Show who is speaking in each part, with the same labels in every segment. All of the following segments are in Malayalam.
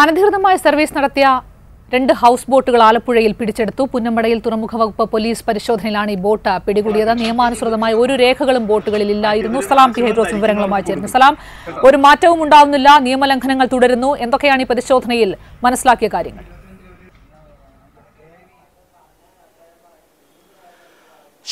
Speaker 1: അനധികൃതമായ സർവീസ് നടത്തിയ രണ്ട് ഹൗസ് ബോട്ടുകൾ ആലപ്പുഴയിൽ പിടിച്ചെടുത്തു പുന്നമടയിൽ തുറമുഖ വകുപ്പ് പോലീസ് പരിശോധനയിലാണ് ഈ ബോട്ട് പിടികൂടിയത് നിയമാനുസൃതമായ ഒരു രേഖകളും ബോട്ടുകളിൽ ഇല്ലായിരുന്നു സലാം പി ഹൈദ്രോസ് വിവരങ്ങളുമായി ചേർന്നു സലാം ഒരു മാറ്റവും ഉണ്ടാവുന്നില്ല നിയമലംഘനങ്ങൾ തുടരുന്നു എന്തൊക്കെയാണ് ഈ പരിശോധനയിൽ മനസ്സിലാക്കിയ കാര്യങ്ങൾ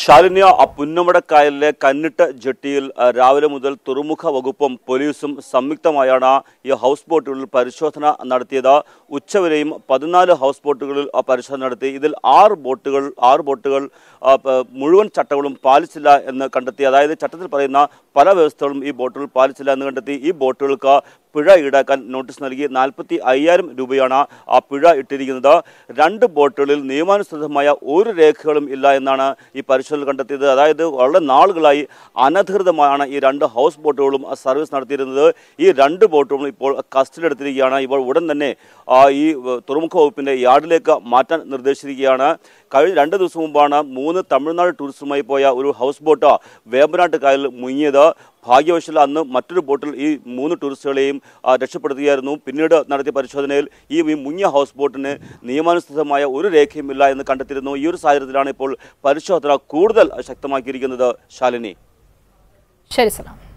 Speaker 2: ശാലിനിയ പുന്നമടക്കായലിലെ കന്നിട്ട് ജെട്ടിയിൽ രാവിലെ മുതൽ തുറമുഖ വകുപ്പും പോലീസും സംയുക്തമായാണ് ഈ ഹൗസ് ബോട്ടുകളിൽ പരിശോധന നടത്തിയത് ഉച്ചവരെയും പതിനാല് ഹൗസ് ബോട്ടുകളിൽ പരിശോധന നടത്തി ഇതിൽ ആറ് ബോട്ടുകൾ ആറ് ബോട്ടുകൾ മുഴുവൻ ചട്ടങ്ങളും പാലിച്ചില്ല എന്ന് കണ്ടെത്തി അതായത് ചട്ടത്തിൽ പറയുന്ന പല വ്യവസ്ഥകളും ഈ ബോട്ടുകൾ പാലിച്ചില്ല എന്ന് കണ്ടെത്തി ഈ ബോട്ടുകൾക്ക് പിഴ ഈടാക്കാൻ നോട്ടീസ് നൽകി നാൽപ്പത്തി അയ്യായിരം രൂപയാണ് ആ പിഴ ഇട്ടിരിക്കുന്നത് രണ്ട് ബോട്ടുകളിൽ നിയമാനുസൃതമായ ഒരു രേഖകളും ഇല്ല എന്നാണ് ഈ പരിശോധന കണ്ടെത്തിയത് അതായത് വളരെ നാളുകളായി അനധികൃതമായാണ് ഈ രണ്ട് ഹൗസ് ബോട്ടുകളും സർവീസ് നടത്തിയിരുന്നത് ഈ രണ്ട് ബോട്ടുകളും ഇപ്പോൾ കസ്റ്റഡി എടുത്തിരിക്കുകയാണ് ഇപ്പോൾ ഉടൻ തന്നെ ഈ തുറമുഖ വകുപ്പിൻ്റെ യാർഡിലേക്ക് മാറ്റാൻ നിർദ്ദേശിച്ചിരിക്കുകയാണ് കഴിഞ്ഞ രണ്ട് ദിവസം മുമ്പാണ് മൂന്ന് തമിഴ്നാട് ടൂറിസ്റ്റുമായി പോയ ഒരു ഹൗസ് ബോട്ട് വേമ്പനാട്ട് കായലിൽ മുങ്ങിയത് ഭാഗ്യവശാൽ അന്ന് മറ്റൊരു ബോട്ടിൽ ഈ മൂന്ന് ടൂറിസ്റ്റുകളെയും രക്ഷപ്പെടുത്തുകയായിരുന്നു പിന്നീട് നടത്തിയ പരിശോധനയിൽ ഈ മുങ്ങിയ ഹൗസ് ബോട്ടിന് നിയമാനുസൃതമായ ഒരു രേഖയുമില്ല എന്ന് കണ്ടെത്തിയിരുന്നു ഈ ഒരു സാഹചര്യത്തിലാണ് ഇപ്പോൾ പരിശോധന കൂടുതൽ ശക്തമാക്കിയിരിക്കുന്നത് ശാലിനി ശരി സലാം